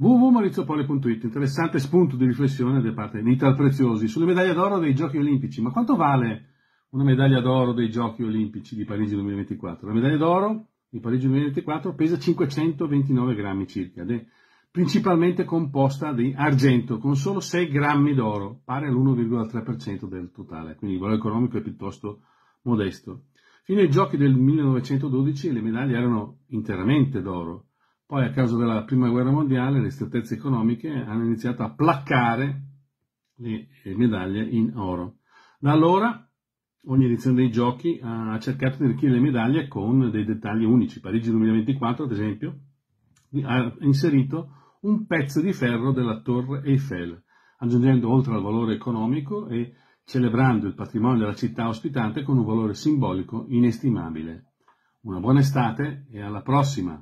www.marizzopoli.it Interessante spunto di riflessione da parte di Nital Preziosi sulle medaglie d'oro dei Giochi Olimpici. Ma quanto vale una medaglia d'oro dei Giochi Olimpici di Parigi 2024? La medaglia d'oro di Parigi 2024 pesa 529 grammi circa ed è principalmente composta di argento con solo 6 grammi d'oro, pari all'1,3% del totale, quindi il valore economico è piuttosto modesto. Fino ai Giochi del 1912 le medaglie erano interamente d'oro poi a causa della prima guerra mondiale le strettezze economiche hanno iniziato a placcare le medaglie in oro. Da allora ogni edizione dei giochi ha cercato di arricchire le medaglie con dei dettagli unici. Parigi 2024, ad esempio, ha inserito un pezzo di ferro della Torre Eiffel, aggiungendo oltre al valore economico e celebrando il patrimonio della città ospitante con un valore simbolico inestimabile. Una buona estate e alla prossima!